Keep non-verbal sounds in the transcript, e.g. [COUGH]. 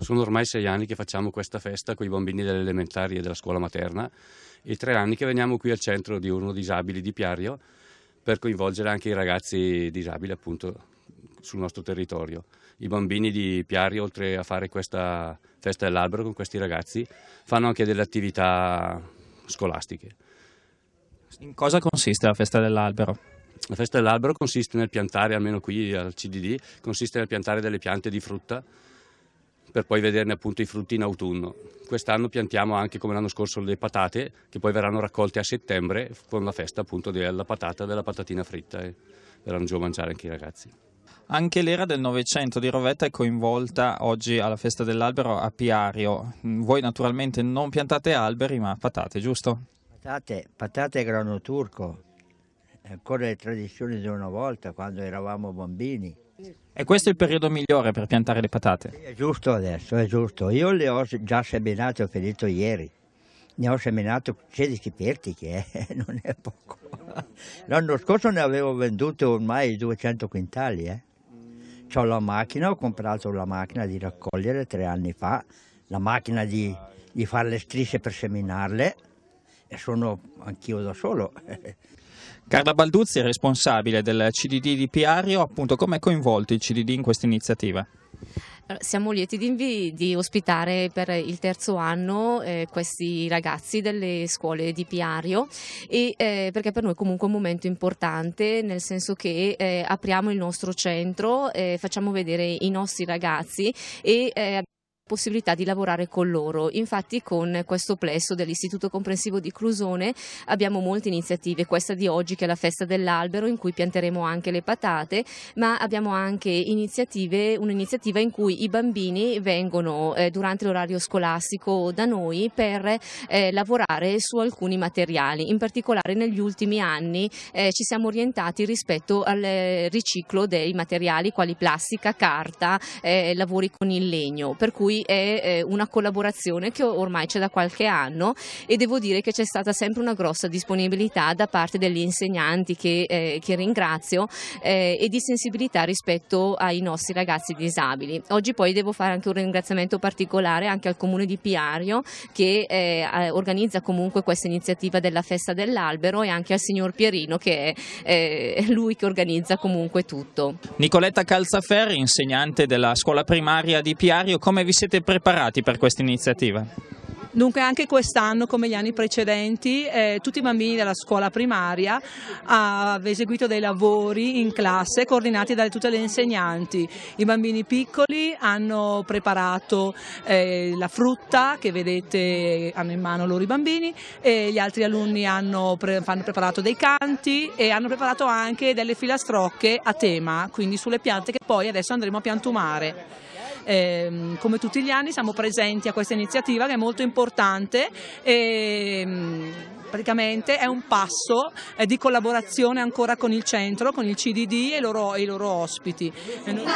Sono ormai sei anni che facciamo questa festa con i bambini delle elementari e della scuola materna e tre anni che veniamo qui al centro di uno disabili di Piario per coinvolgere anche i ragazzi disabili appunto sul nostro territorio. I bambini di Piario, oltre a fare questa festa dell'albero con questi ragazzi, fanno anche delle attività scolastiche. In cosa consiste la festa dell'albero? La festa dell'albero consiste nel piantare, almeno qui al CDD, consiste nel piantare delle piante di frutta per poi vederne appunto i frutti in autunno. Quest'anno piantiamo anche come l'anno scorso le patate che poi verranno raccolte a settembre con la festa appunto della patata, della patatina fritta e eh. verranno giù a mangiare anche i ragazzi. Anche l'era del Novecento di Rovetta è coinvolta oggi alla festa dell'albero a Piario. Voi naturalmente non piantate alberi ma patate, giusto? Patate, patate e grano turco, ancora le tradizioni di una volta quando eravamo bambini. E questo è il periodo migliore per piantare le patate. È giusto adesso, è giusto. Io le ho già seminate, ho finito ieri. Ne ho seminato 16 pertiche, eh? [LAUGHS] non è poco. L'anno scorso ne avevo vendute ormai 200 quintali. Eh? Ho la macchina, ho comprato la macchina di raccogliere tre anni fa, la macchina di, di fare le strisce per seminarle sono anch'io da solo. Carla Balduzzi è responsabile del CDD di Piario, appunto come è coinvolto il CDD in questa iniziativa? Siamo lieti di, di, ospitare per il terzo anno eh, questi ragazzi delle scuole di Piario e, eh, perché per noi è comunque un momento importante nel senso che eh, apriamo il nostro centro, eh, facciamo vedere i nostri ragazzi e eh, possibilità di lavorare con loro. Infatti con questo plesso dell'Istituto Comprensivo di Clusone abbiamo molte iniziative, questa di oggi che è la festa dell'albero in cui pianteremo anche le patate, ma abbiamo anche iniziative, un'iniziativa in cui i bambini vengono eh, durante l'orario scolastico da noi per eh, lavorare su alcuni materiali, in particolare negli ultimi anni eh, ci siamo orientati rispetto al eh, riciclo dei materiali quali plastica, carta, eh, lavori con il legno, per cui quindi è eh, una collaborazione che ormai c'è da qualche anno e devo dire che c'è stata sempre una grossa disponibilità da parte degli insegnanti che, eh, che ringrazio eh, e di sensibilità rispetto ai nostri ragazzi disabili. Oggi poi devo fare anche un ringraziamento particolare anche al comune di Piario che eh, organizza comunque questa iniziativa della festa dell'albero e anche al signor Pierino che è eh, [LAUGHS] lui che organizza comunque tutto. Nicoletta Calzaferri, insegnante della scuola primaria di Piario, come vi siete siete preparati per questa iniziativa? Dunque anche quest'anno, come gli anni precedenti, eh, tutti i bambini della scuola primaria hanno eseguito dei lavori in classe coordinati da tutte le insegnanti. I bambini piccoli hanno preparato eh, la frutta che vedete hanno in mano loro i bambini e gli altri alunni hanno, pre hanno preparato dei canti e hanno preparato anche delle filastrocche a tema, quindi sulle piante che poi adesso andremo a piantumare eh, come tutti gli anni siamo presenti a questa iniziativa che è molto importante e ehm, praticamente è un passo di collaborazione ancora con il centro, con il CDD e i loro, i loro ospiti. E noi...